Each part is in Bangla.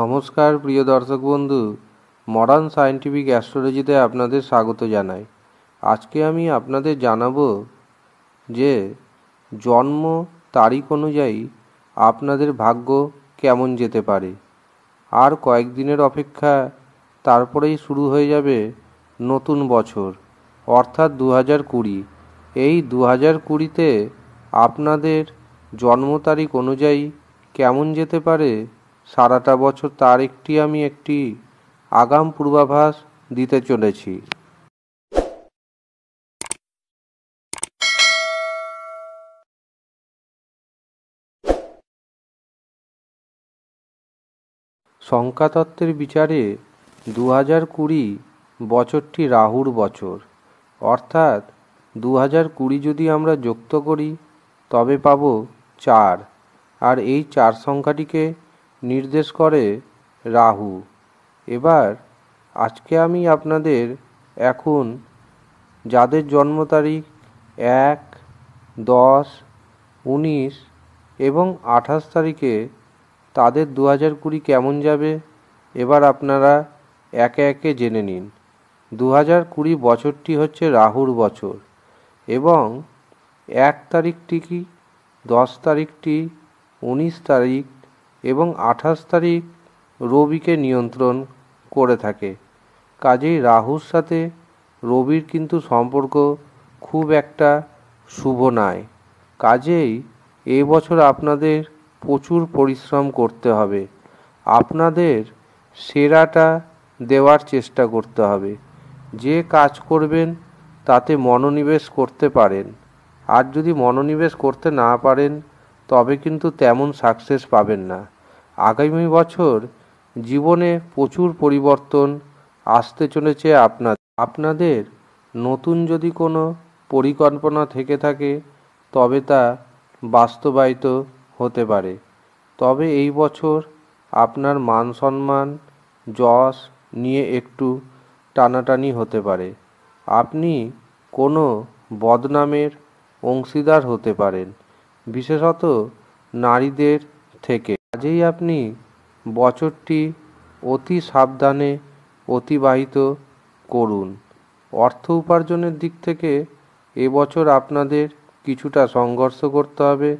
নমস্কার প্রিয় দর্শক বন্ধু মডার্ন সায়েন্টিফিক অ্যাস্ট্রোলজিতে আপনাদের স্বাগত জানাই আজকে আমি আপনাদের জানাবো যে জন্ম তারিখ অনুযায়ী আপনাদের ভাগ্য কেমন যেতে পারে আর কয়েকদিনের অপেক্ষা তারপরেই শুরু হয়ে যাবে নতুন বছর অর্থাৎ দু হাজার কুড়ি এই দু হাজার কুড়িতে আপনাদের জন্ম তারিখ অনুযায়ী কেমন যেতে পারে সারাটা বছর তার একটি আমি একটি আগাম পূর্বাভাস দিতে চলেছি সংখ্যাতত্ত্বের বিচারে দু হাজার কুড়ি বছরটি রাহুর বছর অর্থাৎ দু হাজার কুড়ি যদি আমরা যুক্ত করি তবে পাব চার আর এই চার সংখ্যাটিকে নির্দেশ করে রাহু এবার আজকে আমি আপনাদের এখন যাদের জন্ম তারিখ এক দশ উনিশ এবং আঠাশ তারিখে তাদের দু হাজার কুড়ি কেমন যাবে এবার আপনারা একে একে জেনে নিন দু হাজার কুড়ি বছরটি হচ্ছে রাহুর বছর এবং এক তারিখটি কি দশ তারিখটি উনিশ তারিখ এবং আঠাশ তারিখ রবিকে নিয়ন্ত্রণ করে থাকে কাজেই রাহুর সাথে রবির কিন্তু সম্পর্ক খুব একটা শুভ নয় কাজেই এবছর বছর আপনাদের প্রচুর পরিশ্রম করতে হবে আপনাদের সেরাটা দেওয়ার চেষ্টা করতে হবে যে কাজ করবেন তাতে মনোনিবেশ করতে পারেন আর যদি মনোনিবেশ করতে না পারেন তবে কিন্তু তেমন সাকসেস পাবেন না আগামী বছর জীবনে প্রচুর পরিবর্তন আসতে চলেছে আপনার আপনাদের নতুন যদি কোনো পরিকল্পনা থেকে থাকে তবে তা বাস্তবায়িত হতে পারে তবে এই বছর আপনার মান সম্মান যশ নিয়ে একটু টানাটানি হতে পারে আপনি কোনো বদনামের অংশীদার হতে পারেন বিশেষত নারীদের থেকে কাজেই আপনি বছরটি অতি সাবধানে অতিবাহিত করুন অর্থ উপার্জনের দিক থেকে এবছর আপনাদের কিছুটা সংঘর্ষ করতে হবে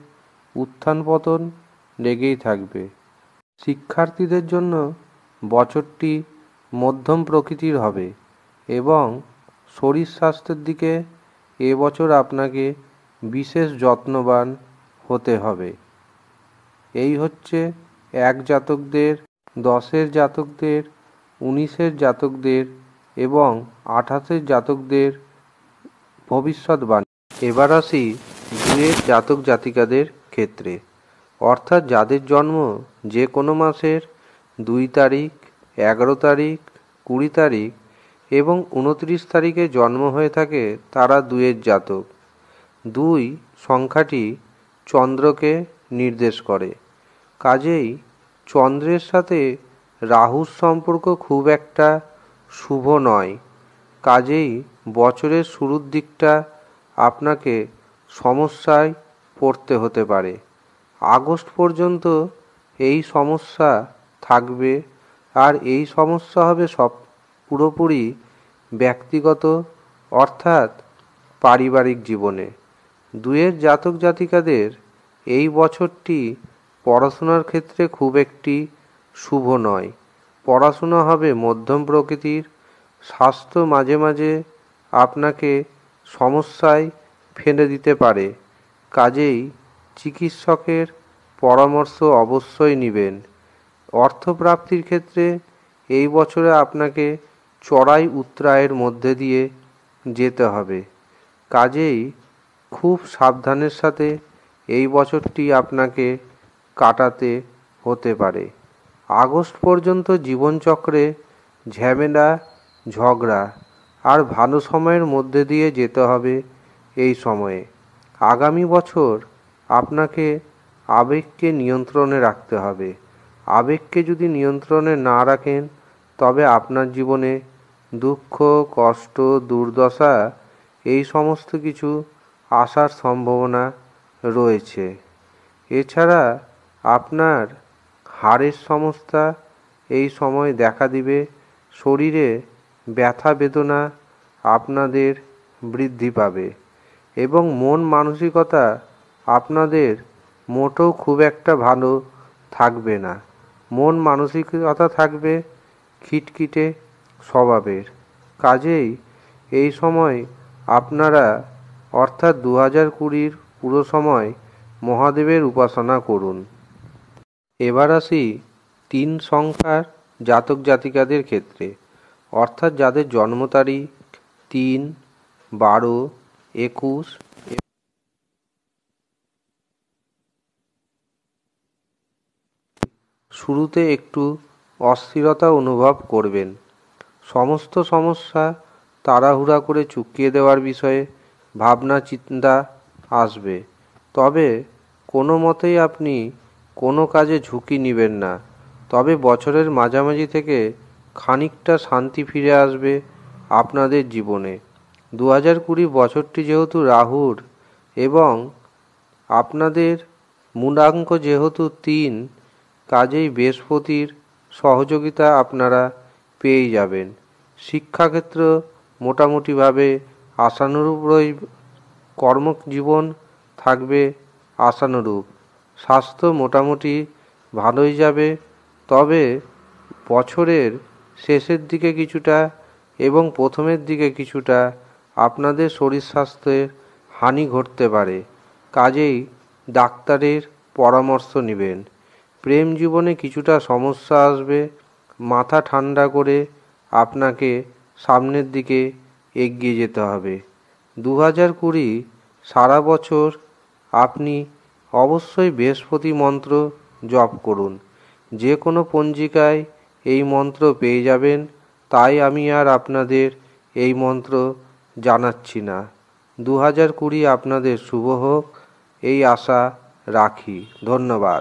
উত্থান পতন লেগেই থাকবে শিক্ষার্থীদের জন্য বছরটি মধ্যম প্রকৃতির হবে এবং শরীর স্বাস্থ্যের দিকে এবছর আপনাকে বিশেষ যত্নবান হতে হবে এই হচ্ছে এক জাতকদের দশের জাতকদের উনিশের জাতকদের এবং আঠাশের জাতকদের ভবিষ্যৎবাণী এবার আসি দুয়ের জাতক জাতিকাদের ক্ষেত্রে অর্থাৎ যাদের জন্ম যে কোনো মাসের দুই তারিখ এগারো তারিখ কুড়ি তারিখ এবং উনত্রিশ তারিখে জন্ম হয়ে থাকে তারা দুয়ের জাতক দুই সংখ্যাটি চন্দ্রকে নির্দেশ করে কাজেই চন্দ্রের সাথে রাহুর সম্পর্ক খুব একটা শুভ নয় কাজেই বছরের শুরুর দিকটা আপনাকে সমস্যায় পড়তে হতে পারে আগস্ট পর্যন্ত এই সমস্যা থাকবে আর এই সমস্যা হবে সব পুরোপুরি ব্যক্তিগত অর্থাৎ পারিবারিক জীবনে দুয়ের জাতক জাতিকাদের এই বছরটি পড়াশোনার ক্ষেত্রে খুব একটি শুভ নয় পড়াশোনা হবে মধ্যম প্রকৃতির স্বাস্থ্য মাঝে মাঝে আপনাকে সমস্যায় ফেলে দিতে পারে কাজেই চিকিৎসকের পরামর্শ অবশ্যই নেবেন অর্থপ্রাপ্তির ক্ষেত্রে এই বছরে আপনাকে চড়াই উত্তরায়ের মধ্যে দিয়ে যেতে হবে কাজেই খুব সাবধানের সাথে এই বছরটি আপনাকে কাটাতে হতে পারে আগস্ট পর্যন্ত জীবনচক্রে ঝ্যামেলা ঝগড়া আর ভালো সময়ের মধ্যে দিয়ে যেতে হবে এই সময়ে আগামী বছর আপনাকে আবেগকে নিয়ন্ত্রণে রাখতে হবে আবেগকে যদি নিয়ন্ত্রণে না রাখেন তবে আপনার জীবনে দুঃখ কষ্ট দুর্দশা এই সমস্ত কিছু আসার সম্ভাবনা রয়েছে এছাড়া আপনার হাড়ের সমস্যা এই সময় দেখা দিবে শরীরে ব্যথা বেদনা আপনাদের বৃদ্ধি পাবে এবং মন মানসিকতা আপনাদের মোটেও খুব একটা ভালো থাকবে না মন মানসিকতা থাকবে খিটখিটে স্বভাবের কাজেই এই সময় আপনারা অর্থাৎ দু হাজার কুড়ির পুরো সময় মহাদেবের উপাসনা করুন এবার আসি তিন সংখ্যার জাতক জাতিকাদের ক্ষেত্রে অর্থাৎ যাদের জন্ম তারিখ তিন বারো একুশ শুরুতে একটু অস্থিরতা অনুভব করবেন সমস্ত সমস্যা তাড়াহুড়া করে চুকিয়ে দেওয়ার বিষয়ে ভাবনা চিন্তা আসবে তবে কোনো মতেই আপনি কোনো কাজে ঝুঁকি নেবেন না তবে বছরের মাঝামাঝি থেকে খানিকটা শান্তি ফিরে আসবে আপনাদের জীবনে দু হাজার কুড়ি বছরটি যেহেতু রাহুর এবং আপনাদের মূলাঙ্ক যেহেতু তিন কাজেই বৃহস্পতির সহযোগিতা আপনারা পেয়ে যাবেন শিক্ষাক্ষেত্র মোটামুটিভাবে আশানুরূপ রই কর্মজীবন থাকবে আশানুরূপ স্বাস্থ্য মোটামুটি ভালোই যাবে তবে বছরের শেষের দিকে কিছুটা এবং প্রথমের দিকে কিছুটা আপনাদের শরীর স্বাস্থ্যের হানি ঘটতে পারে কাজেই ডাক্তারের পরামর্শ নেবেন প্রেম জীবনে কিছুটা সমস্যা আসবে মাথা ঠান্ডা করে আপনাকে সামনের দিকে এগিয়ে যেতে হবে দু হাজার কুড়ি সারা বছর আপনি অবশ্যই বৃহস্পতি মন্ত্র জপ করুন যে কোনো পঞ্জিকায় এই মন্ত্র পেয়ে যাবেন তাই আমি আর আপনাদের এই মন্ত্র জানাচ্ছি না দু হাজার কুড়ি আপনাদের শুভ হোক এই আশা রাখি ধন্যবাদ